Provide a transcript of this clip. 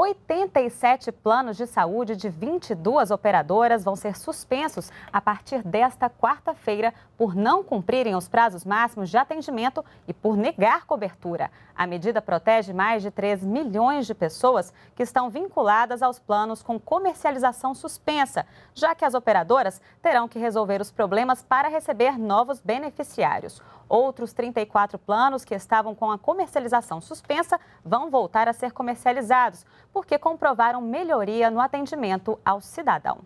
87 planos de saúde de 22 operadoras vão ser suspensos a partir desta quarta-feira por não cumprirem os prazos máximos de atendimento e por negar cobertura. A medida protege mais de 3 milhões de pessoas que estão vinculadas aos planos com comercialização suspensa, já que as operadoras terão que resolver os problemas para receber novos beneficiários. Outros 34 planos que estavam com a comercialização suspensa vão voltar a ser comercializados, porque comprovaram melhoria no atendimento ao cidadão.